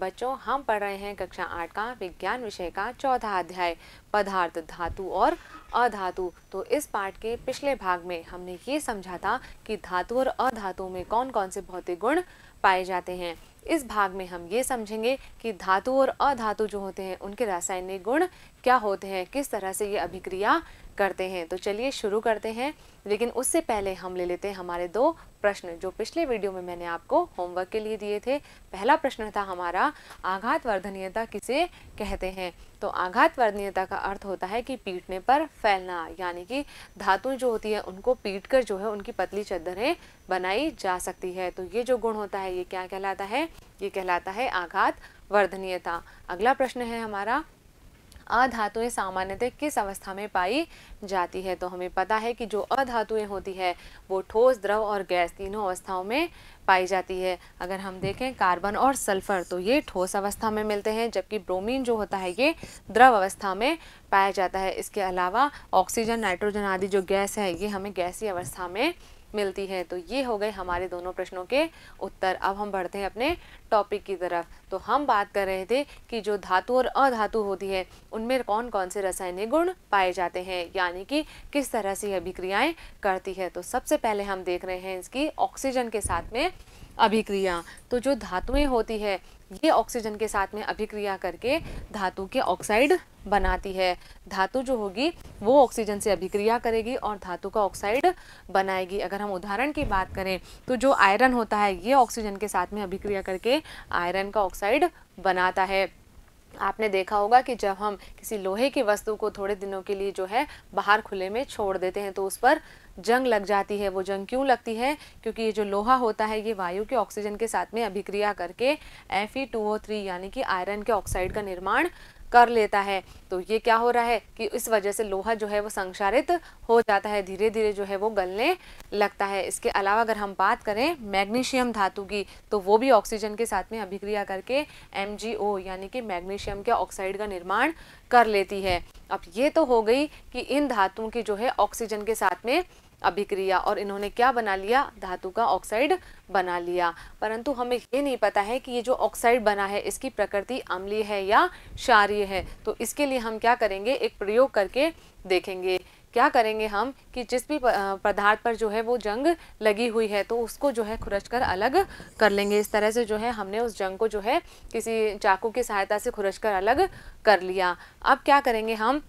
बच्चों हम पढ़ रहे हैं कक्षा आठ का विज्ञान विषय का चौथा अध्याय पदार्थ धातु और अधातु तो इस पाठ के पिछले भाग में हमने ये समझा था कि धातु और अधातु में कौन कौन से भौतिक गुण पाए जाते हैं इस भाग में हम ये समझेंगे कि धातु और अधातु जो होते हैं उनके रासायनिक गुण क्या होते हैं किस तरह से ये अभिक्रिया करते हैं तो चलिए शुरू करते हैं लेकिन उससे पहले हम ले लेते हैं हमारे दो प्रश्न जो पिछले वीडियो में मैंने आपको होमवर्क के लिए दिए थे पहला प्रश्न था हमारा आघात वर्धनीयता किसे कहते हैं तो आघात वर्धनीयता का अर्थ होता है कि पीटने पर फैलना यानी कि धातु जो होती है उनको पीट कर जो है उनकी पतली चद्दरें बनाई जा सकती है तो ये जो गुण होता है ये क्या कहलाता है ये कहलाता है आघात वर्धनीयता अगला प्रश्न है हमारा अधातुएं सामान्यतः किस अवस्था में पाई जाती है तो हमें पता है कि जो अधातुएं होती है वो ठोस द्रव और गैस तीनों अवस्थाओं में पाई जाती है अगर हम देखें कार्बन और सल्फर तो ये ठोस अवस्था में मिलते हैं जबकि ब्रोमीन जो होता है ये द्रव अवस्था में पाया जाता है इसके अलावा ऑक्सीजन नाइट्रोजन आदि जो गैस है ये हमें गैसी अवस्था में मिलती है तो ये हो गए हमारे दोनों प्रश्नों के उत्तर अब हम बढ़ते हैं अपने टॉपिक की तरफ तो हम बात कर रहे थे कि जो धातु और अधातु होती है उनमें कौन कौन से रासायनिक गुण पाए जाते हैं यानी कि किस तरह से अभिक्रियाएं अभिक्रियाएँ करती है तो सबसे पहले हम देख रहे हैं इसकी ऑक्सीजन के साथ में अभिक्रिया तो जो धातुएं होती है ये ऑक्सीजन के साथ में अभिक्रिया करके धातु के ऑक्साइड बनाती है धातु जो होगी वो ऑक्सीजन से अभिक्रिया करेगी और धातु का ऑक्साइड बनाएगी अगर हम उदाहरण की बात करें तो जो आयरन होता है ये ऑक्सीजन के साथ में अभिक्रिया करके आयरन का ऑक्साइड बनाता है आपने देखा होगा कि जब हम किसी लोहे की वस्तु को थोड़े दिनों के लिए जो है बाहर खुले में छोड़ देते हैं तो उस पर जंग लग जाती है वो जंग क्यों लगती है क्योंकि ये जो लोहा होता है ये वायु के ऑक्सीजन के साथ में अभिक्रिया करके Fe2O3 यानी कि आयरन के ऑक्साइड का निर्माण कर लेता है तो ये क्या हो रहा है कि इस वजह से लोहा जो है वो संक्षारित हो जाता है धीरे धीरे जो है वो गलने लगता है इसके अलावा अगर हम बात करें मैग्नीशियम धातु की तो वो भी ऑक्सीजन के साथ में अभिक्रिया करके एम यानी कि मैग्नीशियम के ऑक्साइड का निर्माण कर लेती है अब ये तो हो गई कि इन धातुओं की जो है ऑक्सीजन के साथ में अभिक्रिया और इन्होंने क्या बना लिया धातु का ऑक्साइड बना लिया परंतु हमें ये नहीं पता है कि ये जो ऑक्साइड बना है इसकी प्रकृति अम्लीय है या क्षारीय है तो इसके लिए हम क्या करेंगे एक प्रयोग करके देखेंगे क्या करेंगे हम कि जिस भी पदार्थ पर जो है वो जंग लगी हुई है तो उसको जो है खुरच कर अलग कर लेंगे इस तरह से जो है हमने उस जंग को जो है किसी चाकू की सहायता से खुरच कर अलग कर लिया अब क्या करेंगे हम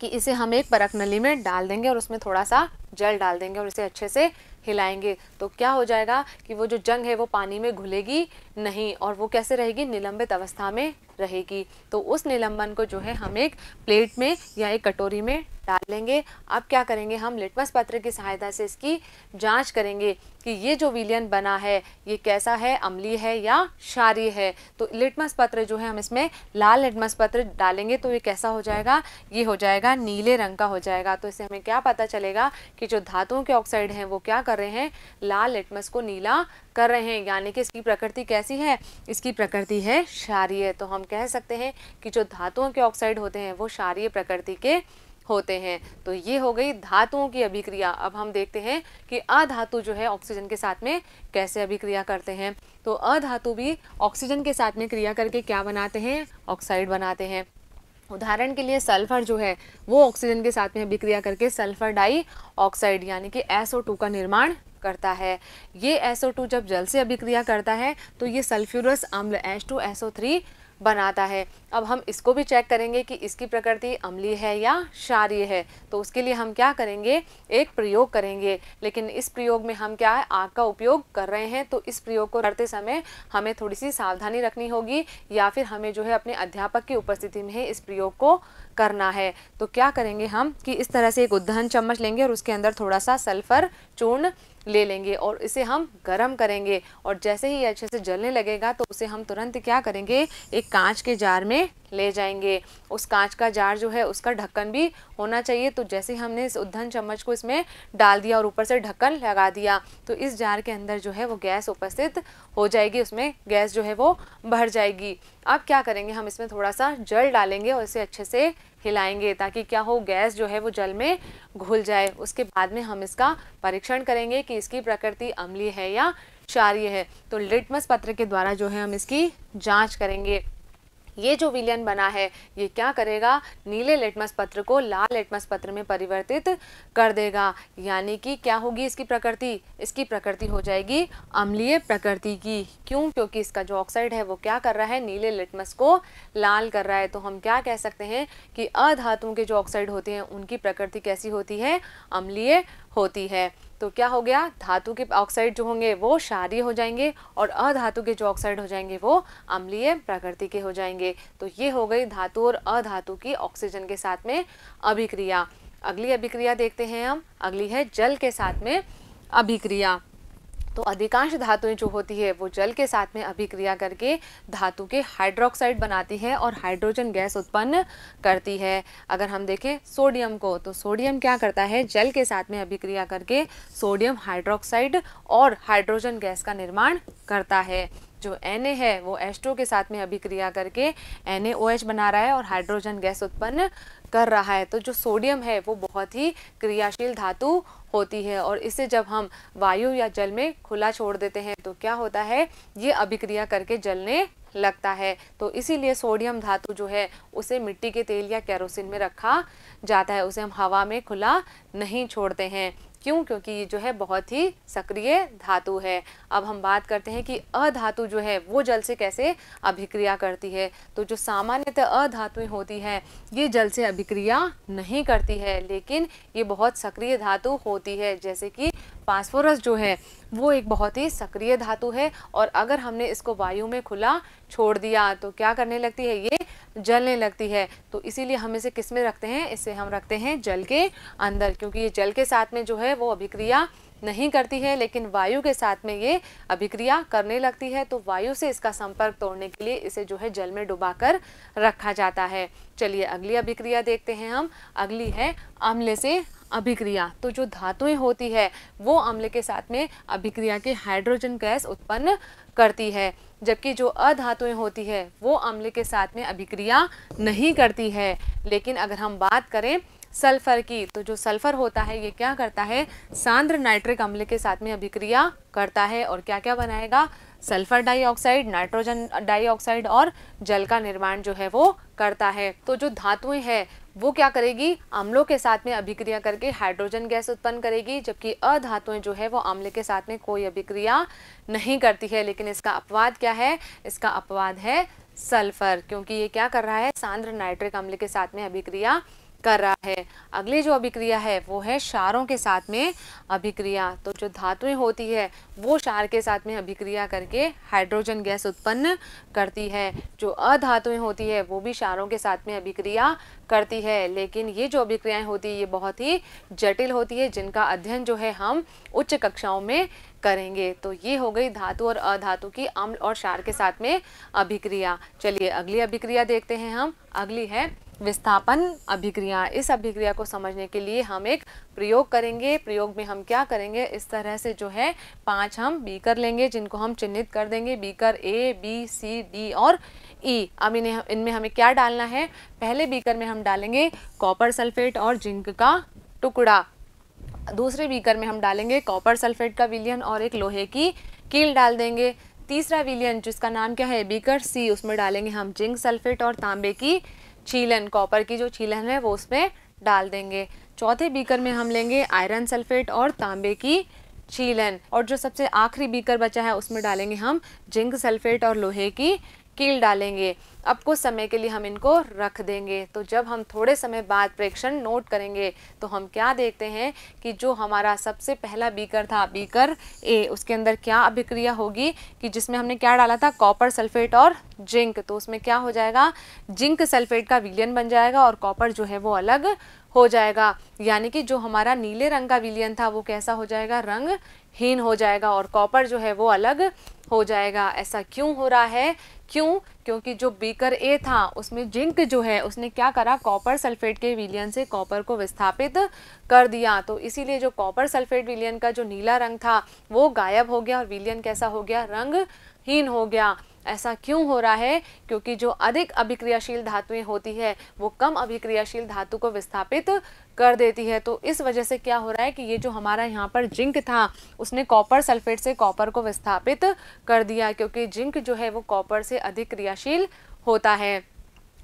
कि इसे हम एक परख नली में डाल देंगे और उसमें थोड़ा सा जल डाल देंगे और इसे अच्छे से हिलाएंगे तो क्या हो जाएगा कि वो जो जंग है वो पानी में घुलेगी नहीं और वो कैसे रहेगी निलंबित अवस्था में रहेगी तो उस निलंबन को जो है हम एक प्लेट में या एक कटोरी में डाल लेंगे अब क्या करेंगे हम लिटमस पत्र की सहायता से इसकी जांच करेंगे कि ये जो विलियन बना है ये कैसा है अम्ली है या क्षारी है तो लिटमस पत्र जो है हम इसमें लाल लिटमस पत्र डालेंगे तो ये कैसा हो जाएगा ये हो जाएगा नीले रंग का हो जाएगा तो इससे हमें क्या पता चलेगा कि जो धातुओं के ऑक्साइड हैं वो क्या कर रहे हैं लाल लिटमस को नीला कर रहे हैं यानी कि इसकी प्रकृति कैसी है इसकी प्रकृति है क्षारिय तो हम कह सकते हैं कि जो धातुओं के ऑक्साइड होते हैं वो क्षारिय प्रकृति के होते हैं तो ये हो गई धातुओं की अभिक्रिया अब हम देखते हैं कि अधातु जो है ऑक्सीजन के साथ में कैसे अभिक्रिया करते हैं तो अधातु भी ऑक्सीजन के साथ में क्रिया करके क्या बनाते हैं ऑक्साइड बनाते हैं उदाहरण के लिए सल्फर जो है वो ऑक्सीजन के साथ में अभिक्रिया करके सल्फर डाई ऑक्साइड यानी कि एसओ टू का निर्माण करता है ये टू जब जल से अभिक्रिया करता है तो ये सल्फ्यूरस अम्ल टू एसओ थ्री बनाता है अब हम इसको भी चेक करेंगे कि इसकी प्रकृति अम्लीय है या क्षारीय है तो उसके लिए हम क्या करेंगे एक प्रयोग करेंगे लेकिन इस प्रयोग में हम क्या है आग का उपयोग कर रहे हैं तो इस प्रयोग को करते समय हमें थोड़ी सी सावधानी रखनी होगी या फिर हमें जो है अपने अध्यापक की उपस्थिति में ही इस प्रयोग को करना है तो क्या करेंगे हम कि इस तरह से एक उद्धन चम्मच लेंगे और उसके अंदर थोड़ा सा सल्फ़र चूर्ण ले लेंगे और इसे हम गर्म करेंगे और जैसे ही अच्छे से जलने लगेगा तो उसे हम तुरंत क्या करेंगे एक कांच के जार में ले जाएंगे उस कांच का जार जो है उसका ढक्कन भी होना चाहिए तो जैसे हमने इस उद्धन चम्मच को इसमें डाल दिया और ऊपर से ढक्कन लगा दिया तो इस जार के अंदर जो है वो गैस उपस्थित हो जाएगी उसमें गैस जो है वो भर जाएगी अब क्या करेंगे हम इसमें थोड़ा सा जल डालेंगे और इसे अच्छे से हिलाएंगे ताकि क्या हो गैस जो है वो जल में घुल जाए उसके बाद में हम इसका परीक्षण करेंगे कि इसकी प्रकृति अम्लीय है या क्षारीय है तो लिटमस पत्र के द्वारा जो है हम इसकी जांच करेंगे ये जो विलियन बना है ये क्या करेगा नीले लेटमस पत्र को लाल लेटमस पत्र में परिवर्तित कर देगा यानी कि क्या होगी इसकी प्रकृति इसकी प्रकृति हो जाएगी अम्लीय प्रकृति की क्यों क्योंकि इसका जो ऑक्साइड है वो क्या कर रहा है नीले लेटमस को लाल कर रहा है तो हम क्या कह सकते हैं कि अधातुओं के जो ऑक्साइड होते हैं उनकी प्रकृति कैसी होती है अम्लीय होती है तो क्या हो गया धातु के ऑक्साइड जो होंगे वो क्षारीय हो जाएंगे और अधातु के जो ऑक्साइड हो जाएंगे वो अम्लीय प्रकृति के हो जाएंगे तो ये हो गई धातु और अधातु की ऑक्सीजन के साथ में अभिक्रिया अगली अभिक्रिया देखते हैं हम अगली है जल के साथ में अभिक्रिया तो अधिकांश धातुएं जो होती है वो जल के साथ में अभिक्रिया करके धातु के हाइड्रोक्साइड बनाती है और हाइड्रोजन गैस उत्पन्न करती है अगर हम देखें सोडियम को तो सोडियम क्या करता है जल के साथ में अभिक्रिया करके सोडियम हाइड्रोक्साइड और हाइड्रोजन गैस का निर्माण करता है जो एन है वो एस्ट्रो के साथ में अभिक्रिया करके एन एच बना रहा है और हाइड्रोजन गैस उत्पन्न कर रहा है तो जो सोडियम है वो बहुत ही क्रियाशील धातु होती है और इसे जब हम वायु या जल में खुला छोड़ देते हैं तो क्या होता है ये अभिक्रिया करके जलने लगता है तो इसीलिए सोडियम धातु जो है उसे मिट्टी के तेल या कैरोसिन में रखा जाता है उसे हम हवा में खुला नहीं छोड़ते हैं क्यों क्योंकि ये जो है बहुत ही सक्रिय धातु है अब हम बात करते हैं कि अधातु जो है वो जल से कैसे अभिक्रिया करती है तो जो सामान्यतः अधातुएं होती हैं ये जल से अभिक्रिया नहीं करती है लेकिन ये बहुत सक्रिय धातु होती है जैसे कि फास्फोरस जो है वो एक बहुत ही सक्रिय धातु है और अगर हमने इसको वायु में खुला छोड़ दिया तो क्या करने लगती है ये जलने लगती है तो इसीलिए हम इसे किस में रखते हैं इसे हम रखते हैं जल के अंदर क्योंकि ये जल के साथ में जो है वो अभिक्रिया नहीं करती है लेकिन वायु के साथ में ये अभिक्रिया करने लगती है तो वायु से इसका संपर्क तोड़ने के लिए इसे जो है जल में डुबाकर रखा जाता है चलिए अगली अभिक्रिया देखते हैं हम अगली है अम्ल से अभिक्रिया तो जो धातुएं होती है वो अम्ल के साथ में अभिक्रिया के हाइड्रोजन गैस उत्पन्न करती है जबकि जो अधातुएं होती है वो अम्ल के साथ में अभिक्रिया नहीं करती है लेकिन अगर हम बात करें सल्फर की तो जो सल्फर होता है ये क्या करता है सांद्र नाइट्रिक अम्ल के साथ में अभिक्रिया करता है और क्या क्या बनाएगा सल्फर डाइऑक्साइड नाइट्रोजन डाइऑक्साइड और जल का निर्माण जो है वो करता है तो जो धातुएं हैं वो क्या करेगी अम्लों के साथ में अभिक्रिया करके हाइड्रोजन गैस उत्पन्न करेगी जबकि अधातुएं जो है वो अम्ल के साथ में कोई अभिक्रिया नहीं करती है लेकिन इसका अपवाद क्या है इसका अपवाद है सल्फर क्योंकि ये क्या कर रहा है सांद्र नाइट्रिक अम्ल के साथ में अभिक्रिया कर रहा है अगली जो अभिक्रिया है वो है क्षारों के साथ में अभिक्रिया तो जो धातुएं होती है वो क्षार के साथ में अभिक्रिया करके हाइड्रोजन गैस उत्पन्न करती है जो अधातुएं होती है वो भी क्षारों के साथ में अभिक्रिया करती है लेकिन ये जो अभिक्रियाएं होती है ये बहुत ही जटिल होती है जिनका अध्ययन जो है हम उच्च कक्षाओं में करेंगे तो ये हो गई धातु और अधातु की अम्ल और क्षार के साथ में अभिक्रिया चलिए अगली अभिक्रिया देखते हैं हम अगली है विस्थापन अभिक्रिया इस अभिक्रिया को समझने के लिए हम एक प्रयोग करेंगे प्रयोग में हम क्या करेंगे इस तरह से जो है पांच हम बीकर लेंगे जिनको हम चिन्हित कर देंगे beaker A B C D और ई e। अब इन्हें इनमें हमें क्या डालना है पहले बीकर में हम डालेंगे कॉपर सल्फेट और जिंक का टुकड़ा दूसरे बीकर में हम डालेंगे कॉपर सल्फेट का विलियन और एक लोहे की कील डाल देंगे तीसरा विलियन जिसका नाम क्या है बीकर सी उसमें डालेंगे हम जिंक सल्फेट और तांबे की छीलन कॉपर की जो छीलन है वो उसमें डाल देंगे चौथे बीकर में हम लेंगे आयरन सल्फेट और तांबे की छीलन और जो सबसे आखिरी बीकर बचा है उसमें डालेंगे हम जिंक सल्फेट और लोहे की कील डालेंगे अब कुछ समय के लिए हम इनको रख देंगे तो जब हम थोड़े समय बाद प्रेक्षण नोट करेंगे तो हम क्या देखते हैं कि जो हमारा सबसे पहला बीकर था बीकर ए उसके अंदर क्या अभिक्रिया होगी कि जिसमें हमने क्या डाला था कॉपर सल्फेट और जिंक तो उसमें क्या हो जाएगा जिंक सल्फेट का विलियन बन जाएगा और कॉपर जो है वो अलग हो जाएगा यानी कि जो हमारा नीले रंग का विलियन था वो कैसा हो जाएगा रंगहीन हो जाएगा और कॉपर जो है वो अलग हो जाएगा ऐसा क्यों हो रहा है क्यों क्योंकि जो बीकर ए था उसमें जिंक जो है उसने क्या करा कॉपर सल्फेट के विलियन से कॉपर को विस्थापित कर दिया तो इसीलिए जो कॉपर सल्फेट विलियन का जो नीला रंग था वो गायब हो गया और विलियन कैसा हो गया रंगहीन हो गया ऐसा क्यों हो रहा है क्योंकि जो अधिक अभिक्रियाशील धातुएं होती है वो कम अभिक्रियाशील धातु को विस्थापित कर देती है तो इस वजह से क्या हो रहा है कि ये जो हमारा यहाँ पर जिंक था उसने कॉपर सल्फेट से कॉपर को विस्थापित कर दिया क्योंकि जिंक जो है वो कॉपर से अधिक क्रियाशील होता है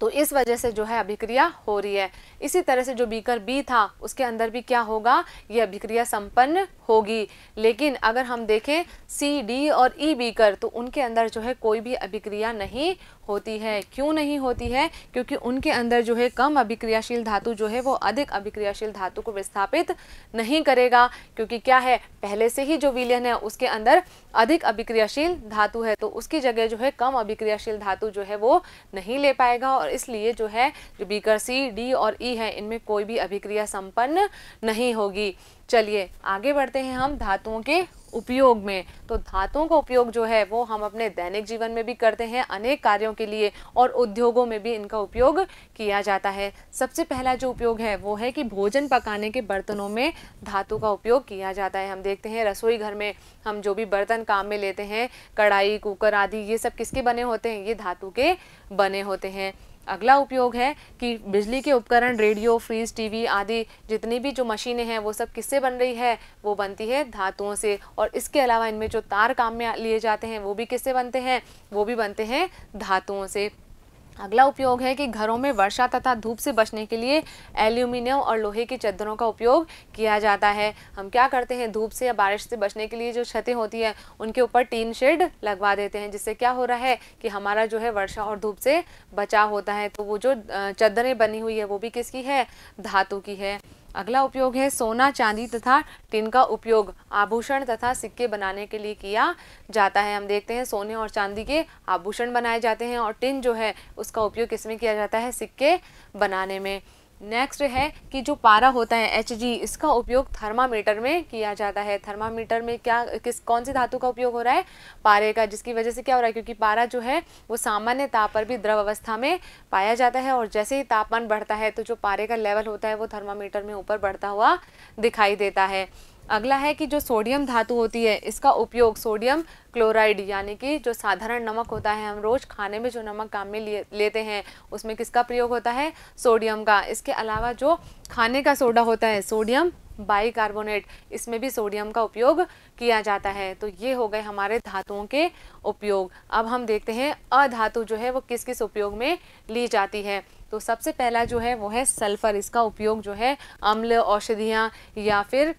तो इस वजह से जो है अभिक्रिया हो रही है इसी तरह से जो बीकर बी था उसके अंदर भी क्या होगा ये अभिक्रिया संपन्न होगी लेकिन अगर हम देखें सी डी और ई e बीकर तो उनके अंदर जो है कोई भी अभिक्रिया नहीं होती है क्यों नहीं होती है क्योंकि उनके अंदर जो है कम अभिक्रियाशील धातु जो है वो अधिक अभिक्रियाशील धातु को विस्थापित नहीं करेगा क्योंकि क्या है पहले से ही जो विलियन है उसके अंदर अधिक अभिक्रियाशील धातु है तो उसकी जगह जो है कम अभिक्रियाशील धातु जो है वो नहीं ले पाएगा और इसलिए जो है जो बीकर सी डी और ई e है इनमें कोई भी अभिक्रिया संपन्न नहीं होगी चलिए आगे बढ़ते हैं हम धातुओं के उपयोग में तो धातुओं का उपयोग जो है वो हम अपने दैनिक जीवन में भी करते हैं अनेक कार्यों के लिए और उद्योगों में भी इनका उपयोग किया जाता है सबसे पहला जो उपयोग है वो है कि भोजन पकाने के बर्तनों में धातु का उपयोग किया जाता है हम देखते हैं रसोई घर में हम जो भी बर्तन काम में लेते हैं कढ़ाई कुकर आदि ये सब किसके बने होते हैं ये धातु के बने होते हैं अगला उपयोग है कि बिजली के उपकरण रेडियो फ्रीज टीवी आदि जितनी भी जो मशीनें हैं वो सब किससे बन रही है वो बनती है धातुओं से और इसके अलावा इनमें जो तार काम में लिए जाते हैं वो भी किससे बनते हैं वो भी बनते हैं धातुओं से अगला उपयोग है कि घरों में वर्षा तथा धूप से बचने के लिए एल्यूमिनियम और लोहे की चद्दरों का उपयोग किया जाता है हम क्या करते हैं धूप से या बारिश से बचने के लिए जो छतें होती हैं उनके ऊपर टीन शेड लगवा देते हैं जिससे क्या हो रहा है कि हमारा जो है वर्षा और धूप से बचाव होता है तो वो जो चद्दरें बनी हुई है वो भी किसकी है धातु की है अगला उपयोग है सोना चांदी तथा टिन का उपयोग आभूषण तथा सिक्के बनाने के लिए किया जाता है हम देखते हैं सोने और चांदी के आभूषण बनाए जाते हैं और टिन जो है उसका उपयोग किसमें किया जाता है सिक्के बनाने में नेक्स्ट है कि जो पारा होता है एच इसका उपयोग थर्मामीटर में किया जाता है थर्मामीटर में क्या किस कौन सी धातु का उपयोग हो रहा है पारे का जिसकी वजह से क्या हो रहा है क्योंकि पारा जो है वो सामान्य ताप पर भी द्रव अवस्था में पाया जाता है और जैसे ही तापमान बढ़ता है तो जो पारे का लेवल होता है वो थर्मामीटर में ऊपर बढ़ता हुआ दिखाई देता है अगला है कि जो सोडियम धातु होती है इसका उपयोग सोडियम क्लोराइड यानी कि जो साधारण नमक होता है हम रोज़ खाने में जो नमक काम में ले लेते हैं उसमें किसका प्रयोग होता है सोडियम का इसके अलावा जो खाने का सोडा होता है सोडियम बाइकार्बोनेट इसमें भी सोडियम का उपयोग किया जाता है तो ये हो गए हमारे धातुओं के उपयोग अब हम देखते हैं अधातु जो है वो किस किस उपयोग में ली जाती है तो सबसे पहला जो है वो है सल्फ़र इसका उपयोग जो है अम्ल औषधियाँ या फिर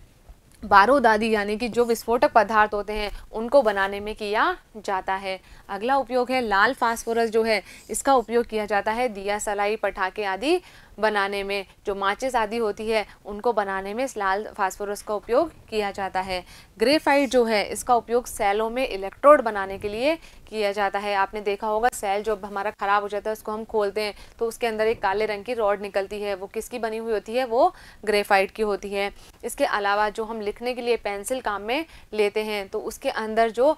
बारूदादी यानी कि जो विस्फोटक पदार्थ होते हैं उनको बनाने में किया जाता है अगला उपयोग है लाल फास्फोरस जो है इसका उपयोग किया जाता है दिया सलाई पटाखे आदि बनाने में जो माचिस आदि होती है उनको बनाने में इस लाल फास्फोरस का उपयोग किया जाता है ग्रेफाइट जो है इसका उपयोग सेलों में इलेक्ट्रोड बनाने के लिए किया जाता है आपने देखा होगा सेल जो हमारा ख़राब हो जाता है उसको हम खोलते हैं तो उसके अंदर एक काले रंग की रॉड निकलती है वो किसकी बनी हुई होती है वो ग्रेफाइट की होती है इसके अलावा जो हम लिखने के लिए पेंसिल काम में लेते हैं तो उसके अंदर जो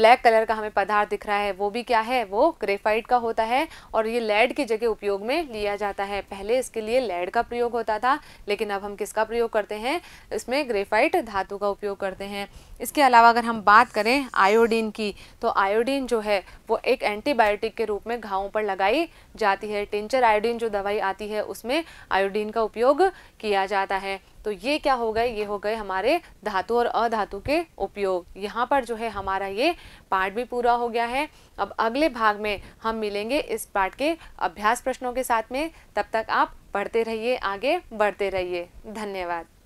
ब्लैक कलर का हमें पदार्थ दिख रहा है वो भी क्या है वो ग्रेफाइट का होता है और ये लेड की जगह उपयोग में लिया जाता है पहले इसके लिए लेड का प्रयोग होता था लेकिन अब हम किसका प्रयोग करते हैं इसमें ग्रेफाइट धातु का उपयोग करते हैं इसके अलावा अगर हम बात करें आयोडीन की तो आयोडीन जो है वो एक एंटीबायोटिक के रूप में घावों पर लगाई जाती है टिंचर आयोडीन जो दवाई आती है उसमें आयोडीन का उपयोग किया जाता है तो ये क्या हो गए ये हो गए हमारे धातु और अधातु के उपयोग यहाँ पर जो है हमारा ये पार्ट भी पूरा हो गया है अब अगले भाग में हम मिलेंगे इस पार्ट के अभ्यास प्रश्नों के साथ में तब तक आप पढ़ते रहिए आगे बढ़ते रहिए धन्यवाद